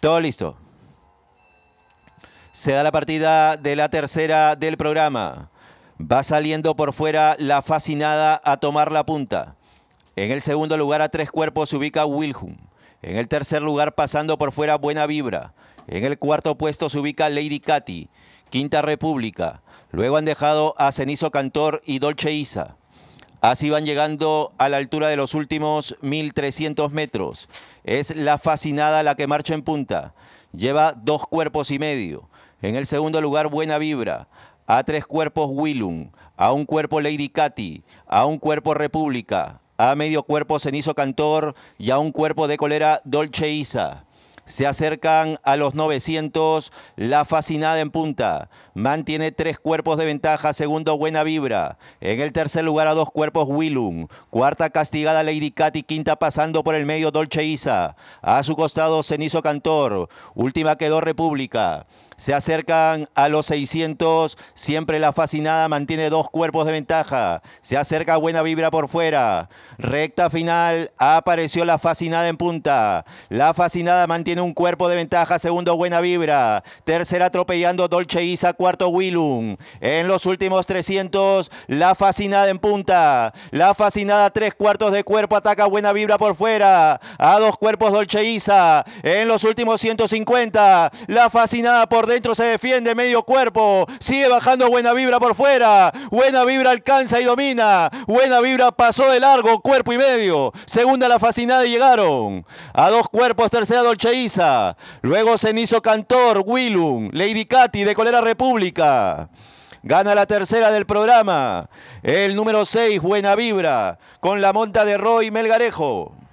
Todo listo. Se da la partida de la tercera del programa. Va saliendo por fuera la fascinada a tomar la punta. En el segundo lugar a tres cuerpos se ubica Wilhelm. En el tercer lugar pasando por fuera Buena Vibra. En el cuarto puesto se ubica Lady Katy. Quinta República. Luego han dejado a Cenizo Cantor y Dolce Isa. Así van llegando a la altura de los últimos 1.300 metros. Es la fascinada la que marcha en punta. Lleva dos cuerpos y medio. En el segundo lugar, Buena Vibra. A tres cuerpos, Willum. A un cuerpo, Lady Katy. A un cuerpo, República. A medio cuerpo, Cenizo Cantor. Y a un cuerpo de colera, Dolce Isa. Se acercan a los 900, la fascinada en punta. Mantiene tres cuerpos de ventaja, segundo Buena Vibra. En el tercer lugar a dos cuerpos Willum. Cuarta castigada Lady Cat y quinta pasando por el medio Dolce Isa. A su costado Cenizo Cantor. Última quedó República. Se acercan a los 600. Siempre la fascinada mantiene dos cuerpos de ventaja. Se acerca buena vibra por fuera. Recta final. Apareció la fascinada en punta. La fascinada mantiene un cuerpo de ventaja. Segundo, buena vibra. Tercera, atropellando Dolce Isa. Cuarto, Willum. En los últimos 300, la fascinada en punta. La fascinada, tres cuartos de cuerpo. Ataca buena vibra por fuera. A dos cuerpos, Dolce Isa. En los últimos 150, la fascinada por dentro se defiende, medio cuerpo. Sigue bajando Buena Vibra por fuera. Buena Vibra alcanza y domina. Buena Vibra pasó de largo, cuerpo y medio. Segunda la fascinada y llegaron. A dos cuerpos, tercera Dolcheiza. Luego Cenizo Cantor, Willum, Lady Katy de Colera República. Gana la tercera del programa. El número 6, Buena Vibra, con la monta de Roy Melgarejo.